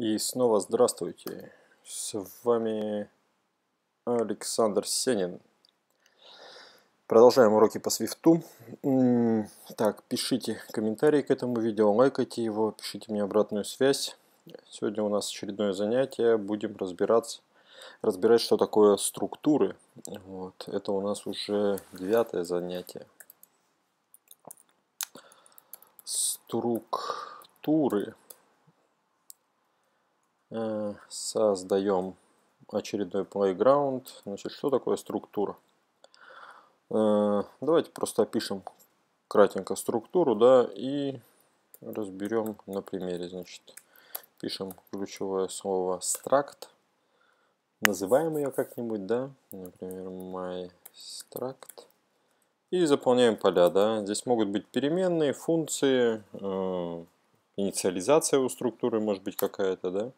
И снова здравствуйте. С вами Александр Сенин. Продолжаем уроки по свифту. Так, пишите комментарии к этому видео, лайкайте его, пишите мне обратную связь. Сегодня у нас очередное занятие. Будем разбираться, разбирать, что такое структуры. Вот, это у нас уже девятое занятие. Структуры. Э, Создаем очередной playground. Значит, что такое структура? Э, давайте просто опишем кратенько структуру, да, и разберем на примере. Значит, пишем ключевое слово struct, называем ее как-нибудь, да, например, my struct и заполняем поля, да. Здесь могут быть переменные, функции, э, инициализация у структуры может быть какая-то, да.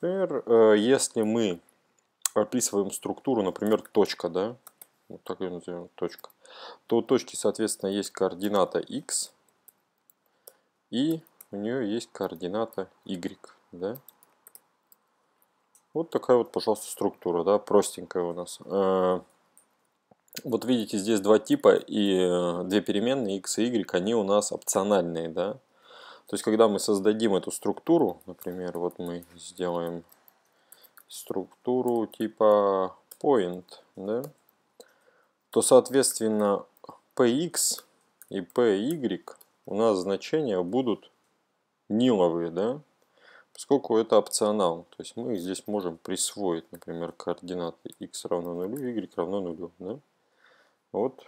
Например, э, если мы описываем структуру, например, точка, да, вот так ее назовем, точка, то у точки, соответственно, есть координата x, и у нее есть координата y, да. Вот такая вот, пожалуйста, структура, да, простенькая у нас. Э, вот видите, здесь два типа и э, две переменные x и y, они у нас опциональные, да. То есть, когда мы создадим эту структуру, например, вот мы сделаем структуру типа point, да, то, соответственно, px и py у нас значения будут ниловые, да, поскольку это опционал. То есть мы здесь можем присвоить, например, координаты x равно 0, y равно 0, да. Вот,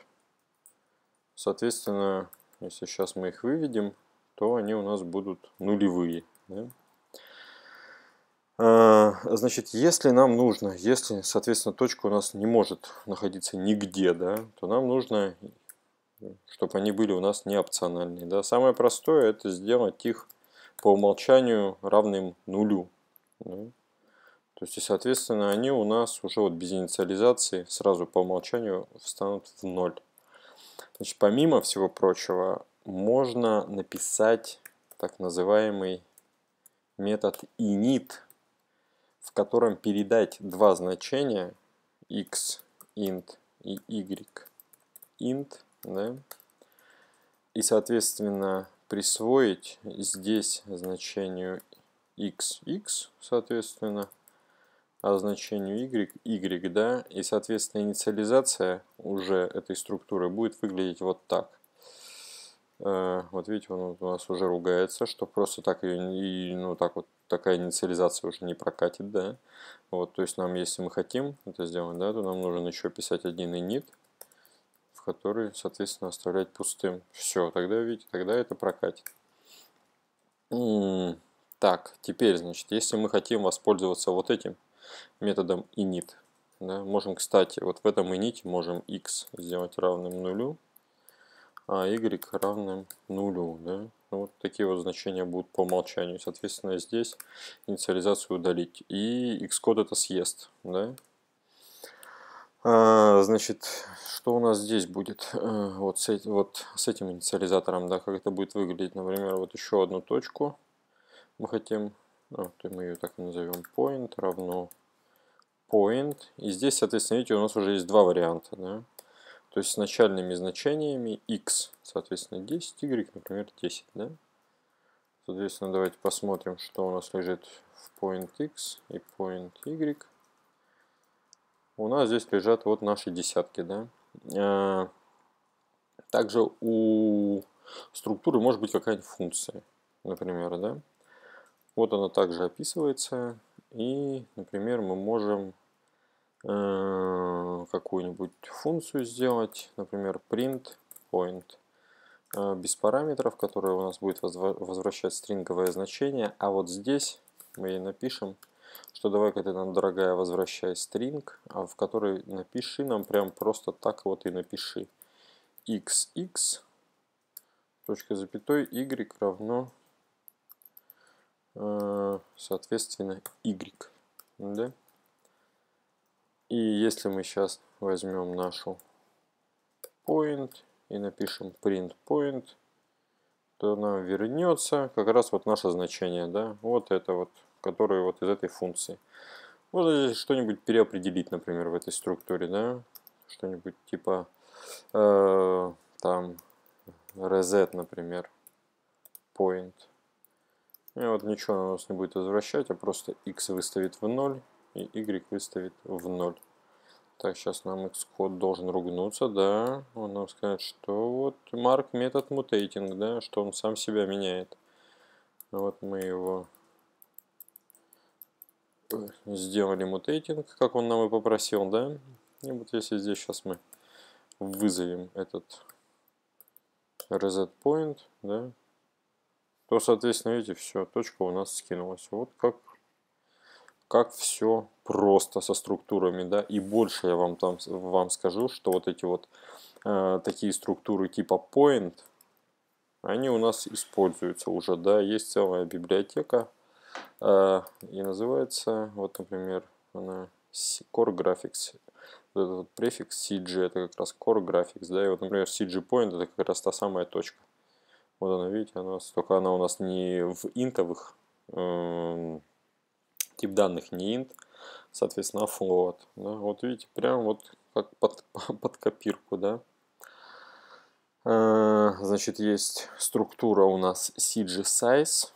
соответственно, если сейчас мы их выведем, то они у нас будут нулевые. Да? А, значит, если нам нужно, если, соответственно, точка у нас не может находиться нигде, да, то нам нужно, чтобы они были у нас не опциональные. Да. Самое простое это сделать их по умолчанию равным нулю. Да. То есть, и, соответственно, они у нас уже вот без инициализации сразу по умолчанию встанут в ноль. Значит, помимо всего прочего, можно написать так называемый метод init, в котором передать два значения x int и y int, да, и соответственно присвоить здесь значению x x, соответственно, а значению y y, да, и соответственно инициализация уже этой структуры будет выглядеть вот так. Э, вот видите, он у нас уже ругается, что просто так и, и ну так вот такая инициализация уже не прокатит, да. Вот, то есть нам, если мы хотим это сделать, да, то нам нужен еще писать один init, в который, соответственно, оставлять пустым. Все, тогда, видите, тогда это прокатит. Так, теперь, значит, если мы хотим воспользоваться вот этим методом init, да, можем, кстати, вот в этом init можем x сделать равным нулю, а y равным нулю. Да? Ну, вот такие вот значения будут по умолчанию. Соответственно, здесь инициализацию удалить. И x код это съест. Да? А, значит, что у нас здесь будет а, вот с, вот с этим инициализатором, да, как это будет выглядеть. Например, вот еще одну точку мы хотим, ну, то мы ее так и назовем, point равно point. И здесь, соответственно, видите, у нас уже есть два варианта. Да? То есть с начальными значениями x, соответственно, 10, y, например, 10. Да? Соответственно, давайте посмотрим, что у нас лежит в point x и point y. У нас здесь лежат вот наши десятки. Да? А, также у структуры может быть какая-нибудь функция, например. Да? Вот она также описывается. И, например, мы можем Э, какую-нибудь функцию сделать, например, print point э, без параметров, которая у нас будет возвращать стринговое значение. А вот здесь мы ей напишем, что давай-ка ты нам, дорогая, возвращай стринг, а в который напиши нам прям просто так вот и напиши. xx, точка запятой, y равно, э, соответственно, y. Да? И если мы сейчас возьмем нашу point и напишем print point, то нам вернется как раз вот наше значение, да, вот это вот, которое вот из этой функции. Можно здесь что-нибудь переопределить, например, в этой структуре, да, что-нибудь типа э, там reset, например, point. И вот ничего у нас не будет возвращать, а просто x выставит в ноль и y выставит в 0. Так, сейчас нам Xcode должен ругнуться, да. Он нам скажет, что вот mark метод mutating, да, что он сам себя меняет. Вот мы его э, сделали mutating, как он нам и попросил, да. И вот если здесь сейчас мы вызовем этот reset point, да, то, соответственно, видите, все, точка у нас скинулась. Вот как как все просто со структурами, да, и больше я вам там вам скажу, что вот эти вот э, такие структуры типа point, они у нас используются уже, да, есть целая библиотека, э, и называется, вот, например, она Core Graphics, вот этот вот префикс CG, это как раз Core Graphics, да, и вот, например, CG Point, это как раз та самая точка, вот она, видите, она, только она у нас не в интовых, э, тип данных не int, соответственно, а float. Да? Вот видите, прям вот как под, под копирку, да. А, значит, есть структура у нас CG size.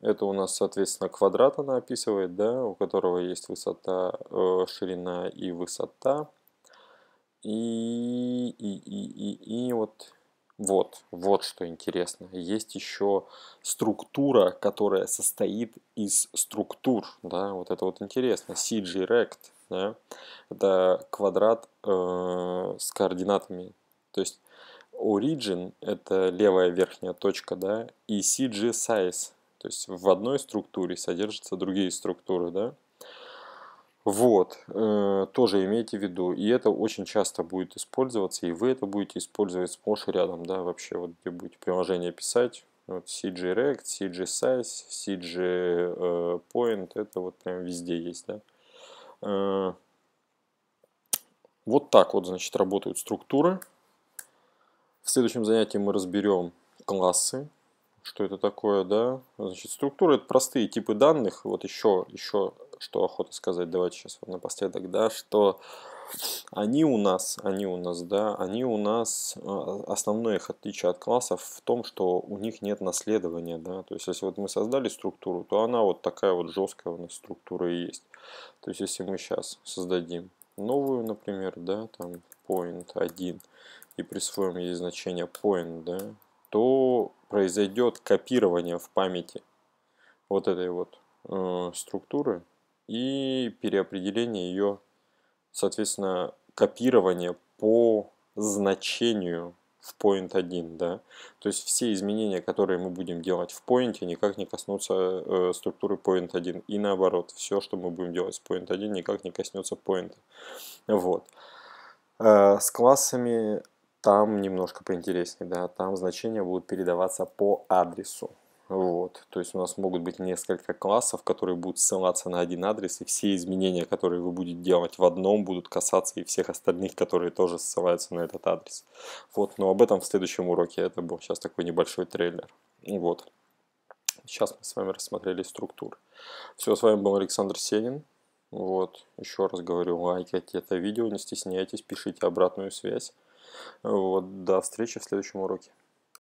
Это у нас, соответственно, квадрат она описывает, да, у которого есть высота, э, ширина и высота. И, и, и, и, и вот вот, вот что интересно. Есть еще структура, которая состоит из структур, да, вот это вот интересно. CG-rect, да, это квадрат э, с координатами. То есть origin – это левая верхняя точка, да, и CG size, то есть в одной структуре содержатся другие структуры, да. Вот, э, тоже имейте в виду. И это очень часто будет использоваться, и вы это будете использовать сплошь и рядом, да, вообще, вот где будете приложение писать. Вот CG-Rect, CG-Size, CG-Point, э, это вот прям везде есть, да. Э, вот так вот, значит, работают структуры. В следующем занятии мы разберем классы, что это такое, да. Значит, структуры – это простые типы данных, вот еще, еще что охота сказать, давайте сейчас вот напоследок, да, что они у нас, они у нас, да, они у нас, а, основное их отличие от классов в том, что у них нет наследования, да, то есть если вот мы создали структуру, то она вот такая вот жесткая у нас структура и есть. То есть если мы сейчас создадим новую, например, да, там point 1 и присвоим ей значение point, да, то произойдет копирование в памяти вот этой вот э, структуры, и переопределение ее, соответственно, копирование по значению в point 1, да. То есть все изменения, которые мы будем делать в point, никак не коснутся э, структуры point 1. И наоборот, все, что мы будем делать с point 1, никак не коснется point. Вот. Э, с классами там немножко поинтереснее, да. Там значения будут передаваться по адресу. Вот. То есть у нас могут быть несколько классов, которые будут ссылаться на один адрес, и все изменения, которые вы будете делать в одном, будут касаться и всех остальных, которые тоже ссылаются на этот адрес. Вот, но об этом в следующем уроке. Это был сейчас такой небольшой трейлер. Вот. Сейчас мы с вами рассмотрели структуры. Все, с вами был Александр Сенин. Вот, еще раз говорю, лайкайте это видео, не стесняйтесь, пишите обратную связь. Вот, до встречи в следующем уроке.